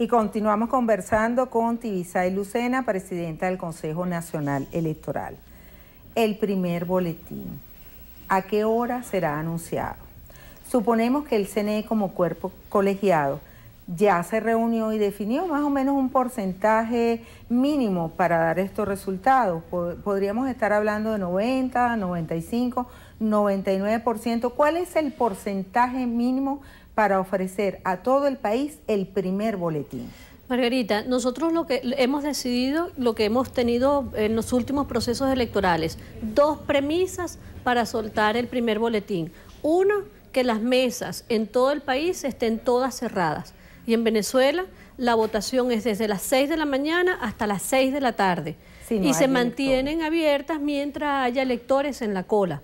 Y continuamos conversando con Tibisay Lucena, presidenta del Consejo Nacional Electoral. El primer boletín. ¿A qué hora será anunciado? Suponemos que el CNE como cuerpo colegiado ya se reunió y definió más o menos un porcentaje mínimo para dar estos resultados. Podríamos estar hablando de 90, 95 99%. ¿Cuál es el porcentaje mínimo para ofrecer a todo el país el primer boletín? Margarita, nosotros lo que hemos decidido, lo que hemos tenido en los últimos procesos electorales, dos premisas para soltar el primer boletín. Uno, que las mesas en todo el país estén todas cerradas. Y en Venezuela la votación es desde las 6 de la mañana hasta las 6 de la tarde. y se mantienen abiertas mientras haya electores en la cola.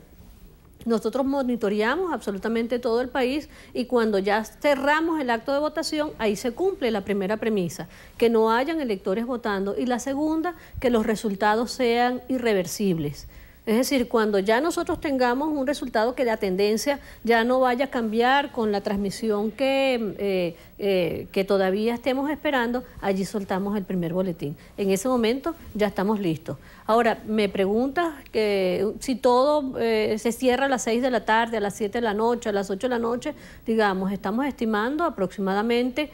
Nosotros monitoreamos absolutamente todo el país y cuando ya cerramos el acto de votación, ahí se cumple la primera premisa, que no hayan electores votando y la segunda, que los resultados sean irreversibles. Es decir, cuando ya nosotros tengamos un resultado que la tendencia ya no vaya a cambiar con la transmisión que, eh, eh, que todavía estemos esperando, allí soltamos el primer boletín. En ese momento ya estamos listos. Ahora, me preguntas que si todo eh, se cierra a las 6 de la tarde, a las 7 de la noche, a las 8 de la noche, digamos, estamos estimando aproximadamente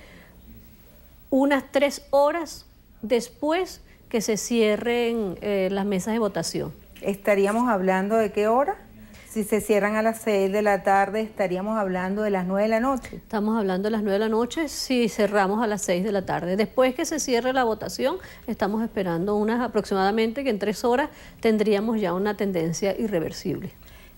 unas 3 horas después que se cierren las mesas de votación estaríamos hablando de qué hora? Si se cierran a las 6 de la tarde, estaríamos hablando de las 9 de la noche. Estamos hablando de las 9 de la noche si cerramos a las 6 de la tarde. Después que se cierre la votación, estamos esperando unas aproximadamente que en tres horas tendríamos ya una tendencia irreversible.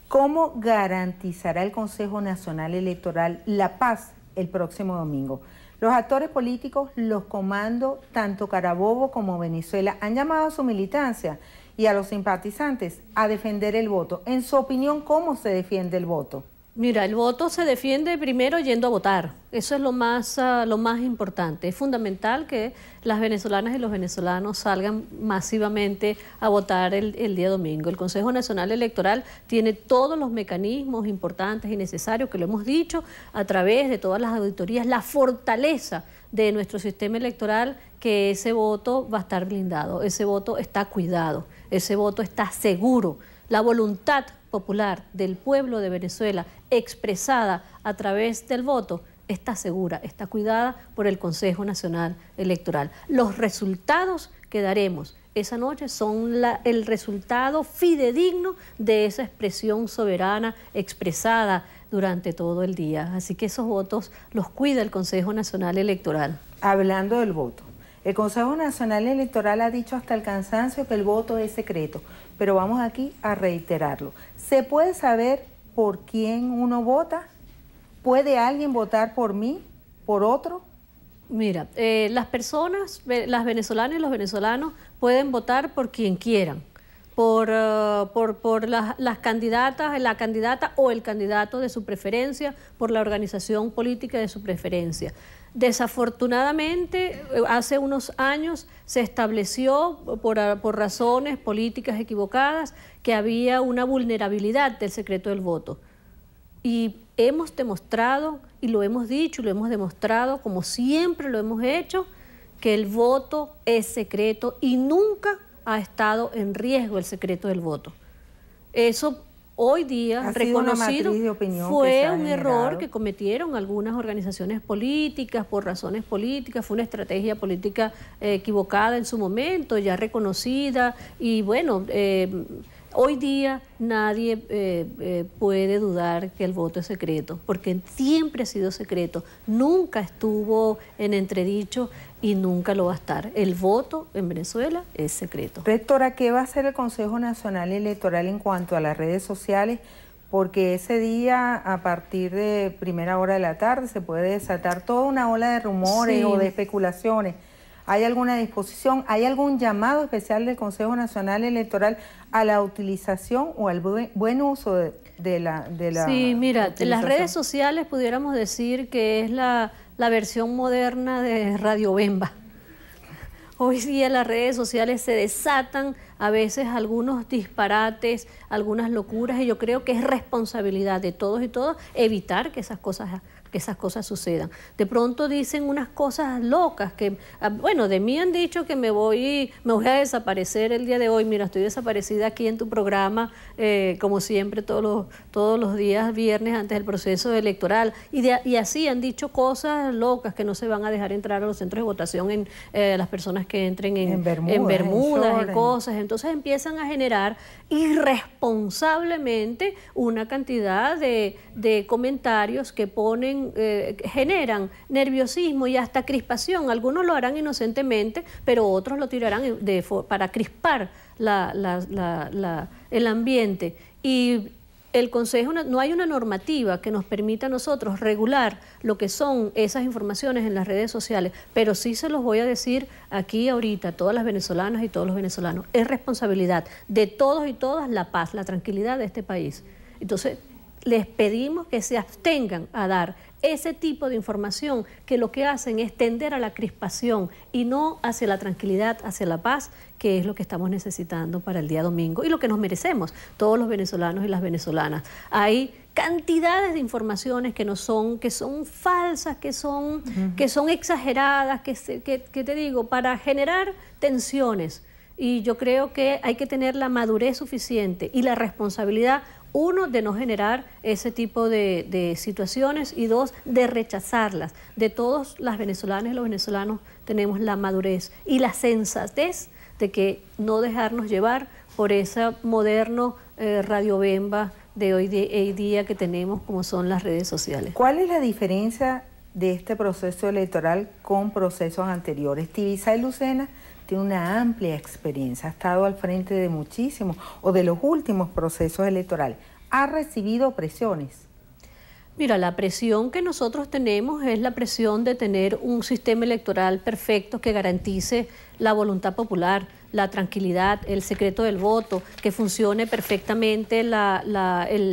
¿Cómo garantizará el Consejo Nacional Electoral la paz el próximo domingo? Los actores políticos, los comandos, tanto Carabobo como Venezuela, han llamado a su militancia y a los simpatizantes a defender el voto. En su opinión, ¿cómo se defiende el voto? Mira, el voto se defiende primero yendo a votar. Eso es lo más, ah, lo más importante. Es fundamental que las venezolanas y los venezolanos salgan masivamente a votar el, el, día domingo. El Consejo Nacional Electoral tiene todos los mecanismos importantes y necesarios, que lo hemos dicho, a través de todas las auditorías, la fortaleza de nuestro sistema electoral, que ese voto va a estar blindado, ese voto está cuidado. Ese voto está seguro. La voluntad popular del pueblo de Venezuela expresada a través del voto está segura, está cuidada por el Consejo Nacional Electoral. Los resultados que daremos esa noche son el resultado fidedigno de esa expresión soberana expresada durante todo el día. Así que esos votos los cuida el Consejo Nacional Electoral. Hablando del voto, el Consejo Nacional Electoral ha dicho hasta el cansancio que el voto es secreto, pero vamos aquí a reiterarlo. ¿Se puede saber por quién uno vota? ¿Puede alguien votar por mí, por otro? Mira, eh, las personas, las venezolanas y los venezolanos pueden votar por quien quieran eh, por, por, las, las, candidatas, la candidata o el candidato de su preferencia, por la organización política de su preferencia. Desafortunadamente, eh, hace unos años se estableció, por, por razones políticas equivocadas, que había una vulnerabilidad del secreto del voto. Y hemos demostrado, y lo hemos dicho, y lo hemos demostrado, como siempre lo hemos hecho, que el voto es secreto y nunca ha estado en riesgo el secreto del voto. Eso hoy día reconocido fue un error que cometieron algunas organizaciones políticas por razones políticas, fue una estrategia política eh, equivocada en su momento, ya reconocida y bueno, eh, Hoy día nadie eh, eh, puede dudar que el voto es secreto, porque siempre ha sido secreto, nunca estuvo en entredicho y nunca lo va a estar. El voto en Venezuela es secreto. Rectora, ¿qué va a hacer el Consejo Nacional Electoral en cuanto a las redes sociales? Porque ese día, a partir de primera hora de la tarde, se puede desatar toda una ola de rumores o de especulaciones. ¿Hay alguna disposición? ¿Hay algún llamado especial del Consejo Nacional Electoral a la utilización o al buen uso de, la, Sí, mira, las redes sociales pudiéramos decir que es la, la versión moderna de Radio Bemba. Hoy día las redes sociales se desatan a veces algunos disparates, algunas locuras, y yo creo que es responsabilidad de todos y todas evitar que esas cosas que esas cosas sucedan. De pronto dicen unas cosas locas que, ah, bueno, de mí han dicho que me voy, me voy a desaparecer el día de hoy. Mira, estoy desaparecida aquí en tu programa, eh, como siempre, todos los, todos los días viernes antes del proceso electoral. Y, así han dicho cosas locas que no se van a dejar entrar a los centros de votación en eh, las personas que entren en, Bermudas, en, cosas. Entonces empiezan a generar irresponsablemente una cantidad de, de comentarios que ponen eh, generan nerviosismo y hasta crispación. Algunos lo harán inocentemente, pero otros lo tirarán para crispar el ambiente. Y el Consejo, no hay una normativa que nos permita a nosotros regular lo que son esas informaciones en las redes sociales, pero sí se los voy a decir aquí ahorita a todas las venezolanas y todos los venezolanos. Es responsabilidad de todos y todas la paz, la tranquilidad de este país. Entonces, les pedimos que se abstengan a dar ese tipo de información que lo que hacen es tender a la crispación y no hacia la tranquilidad, hacia la paz, que es lo que estamos necesitando para el día domingo y lo que nos merecemos todos los venezolanos y las venezolanas. Hay cantidades de informaciones que no son, que son falsas, que son, que son exageradas, que, que te digo, para generar tensiones. Y yo creo que hay que tener la madurez suficiente y la responsabilidad uno, de no generar ese tipo de, situaciones y dos, de rechazarlas. De todos las venezolanas y los venezolanos tenemos la madurez y la sensatez de que no dejarnos llevar por esa moderno eh, radio radiobemba de hoy, día que tenemos como son las redes sociales. ¿Cuál es la diferencia de este proceso electoral con procesos anteriores? y Lucena una amplia experiencia, ha estado al frente de muchísimos o de los últimos procesos electorales. ¿Ha recibido presiones? Mira, la presión que nosotros tenemos es la presión de tener un sistema electoral perfecto que garantice la voluntad popular la tranquilidad, el secreto del voto, que funcione perfectamente el,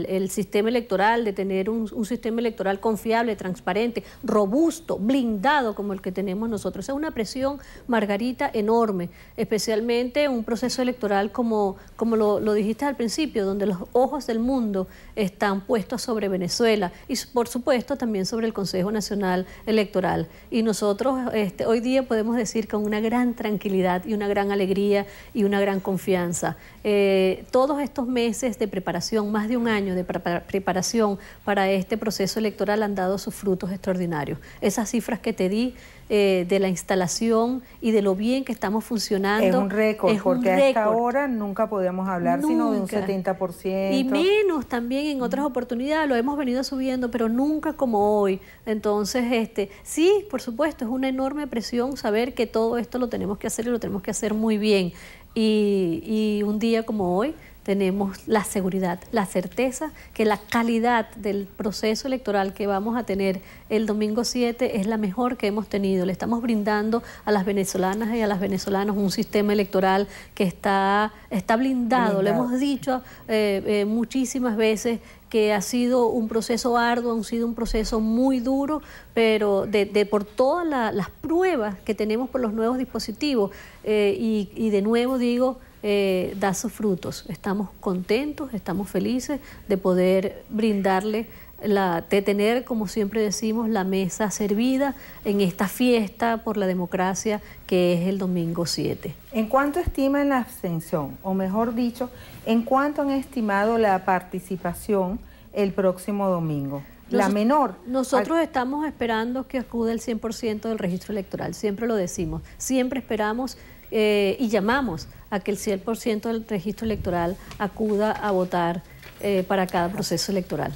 el, sistema electoral, de tener un, sistema electoral confiable, transparente, robusto, blindado como el que tenemos nosotros. es una presión, Margarita, enorme, especialmente un proceso electoral como, como lo, lo dijiste al principio, donde los ojos del mundo están puestos sobre Venezuela y por supuesto también sobre el Consejo Nacional Electoral. Y nosotros este, hoy día podemos decir con una gran tranquilidad y una gran alegría, y una gran confianza. Eh, todos estos meses de preparación, más de un año de preparación para este proceso electoral han dado sus frutos extraordinarios. Esas cifras que te di eh, de la instalación y de lo bien que estamos funcionando. Es un récord, porque hasta ahora nunca podíamos hablar sino de un 70%. Y menos también en otras oportunidades, lo hemos venido subiendo, pero nunca como hoy. Entonces, este, sí, por supuesto, es una enorme presión saber que todo esto lo tenemos que hacer y lo tenemos que hacer muy bien. Y, y un día como hoy, tenemos la seguridad, la certeza que la calidad del proceso electoral que vamos a tener el domingo 7 es la mejor que hemos tenido. Le estamos brindando a las venezolanas y a las venezolanos un sistema electoral que está, blindado. Le hemos dicho eh, eh, muchísimas veces que ha sido un proceso arduo, ha sido un proceso muy duro, pero de, por todas las pruebas que tenemos por los nuevos dispositivos. Eh, y de nuevo digo, eh, da sus frutos. Estamos contentos, estamos felices de poder brindarle, la, de tener, como siempre decimos, la mesa servida en esta fiesta por la democracia que es el domingo 7. ¿En cuánto estiman la abstención? O mejor dicho, ¿en cuánto han estimado la participación el próximo domingo? la menor. Nosotros estamos esperando que acude el 100% del registro electoral, siempre lo decimos, siempre esperamos eh, y llamamos a que el 100% del registro electoral acuda a votar eh, para cada proceso electoral.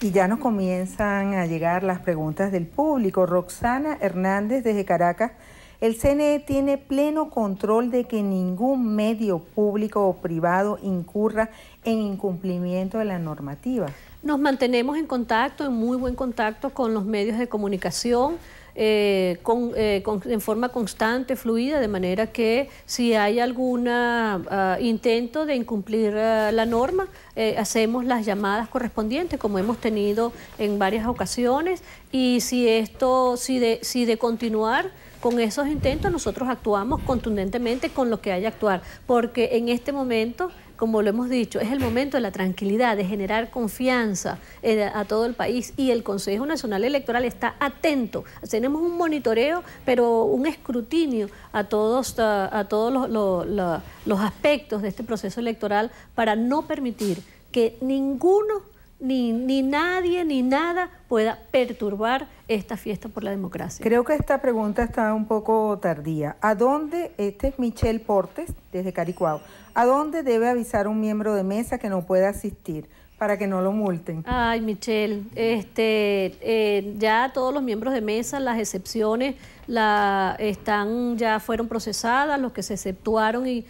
Y ya nos comienzan a llegar las preguntas del público. Roxana Hernández desde Caracas. El CNE tiene pleno control de que ningún medio público o privado incurra en incumplimiento de la normativa. Nos mantenemos en contacto, en muy buen contacto con los medios de comunicación eh, eh, con, en forma constante, fluida, de manera que si hay algún ah, ah, intento de incumplir ah, la norma, eh, hacemos las llamadas correspondientes, como hemos tenido en varias ocasiones, y si esto, si de, si de continuar con esos intentos, nosotros actuamos contundentemente con lo que hay que actuar, porque en este momento como lo hemos dicho, es el momento de la tranquilidad, de generar confianza eh, a todo el país y el Consejo Nacional Electoral está atento. Tenemos un monitoreo, pero un escrutinio a todos, a, todos los, los aspectos de este proceso electoral para no permitir que ninguno ni, ni nadie ni nada pueda perturbar esta fiesta por la democracia. Creo que esta pregunta está un poco tardía. ¿A dónde, este es Michelle Portes, desde Caricuao, ¿a dónde debe avisar un miembro de mesa que no pueda asistir? para que no lo multen. Ay, Michelle, este, eh, ya todos los miembros de mesa, las excepciones, la, están, ya fueron procesadas, los que se exceptuaron y eh,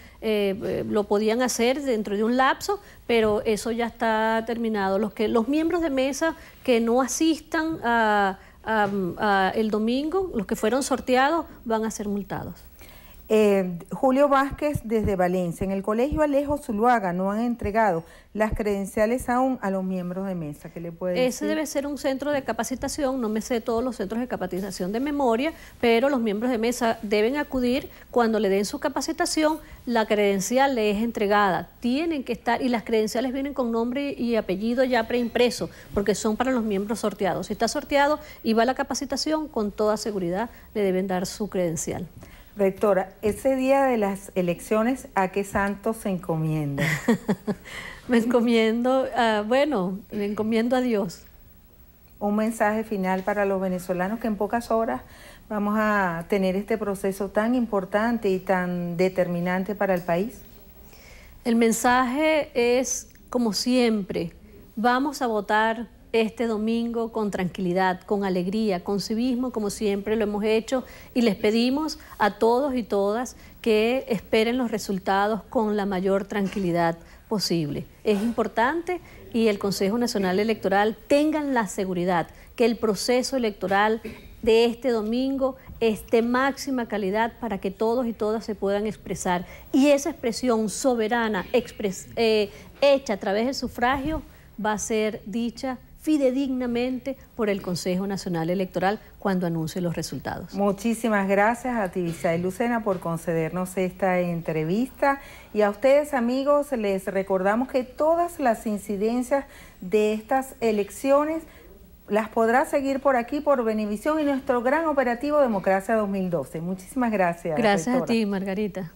eh, lo podían hacer dentro de un lapso, pero eso ya está terminado. Los que, los miembros de mesa que no asistan a el domingo, los que fueron sorteados, van a ser multados. Eh, Julio Vázquez desde Valencia. En el colegio Alejo Zuluaga no han entregado las credenciales aún a los miembros de mesa. ¿Qué le puede Ese debe ser un centro de capacitación. No me sé todos los centros de capacitación de memoria, pero los miembros de mesa deben acudir cuando le den su capacitación. La credencial le es entregada. Tienen que estar, y las credenciales vienen con nombre y apellido ya preimpreso, porque son para los miembros sorteados. Si está sorteado y va a la capacitación, con toda seguridad le deben dar su credencial. Rectora, ese día de las elecciones, ¿a qué santo se encomienda? me encomiendo, ah, bueno, me encomiendo a Dios. Un mensaje final para los venezolanos que en pocas horas vamos a tener este proceso tan importante y tan determinante para el país. El mensaje es, como siempre, vamos a votar este domingo con tranquilidad, con alegría, con civismo, como siempre lo hemos hecho, y les pedimos a todos y todas que esperen los resultados con la mayor tranquilidad posible. Es importante y el Consejo Nacional Electoral tengan la seguridad que el proceso electoral de este domingo esté máxima calidad para que todos y todas se puedan expresar. Y esa expresión soberana eh, hecha a través del sufragio va a ser dicha dignamente por el Consejo Nacional Electoral cuando anuncie los resultados. Muchísimas gracias a ti, y Lucena por concedernos esta entrevista y a ustedes amigos les recordamos que todas las incidencias de estas elecciones las podrá seguir por aquí por Benevisión y nuestro gran operativo Democracia 2012. Muchísimas gracias. Gracias a ti, Margarita.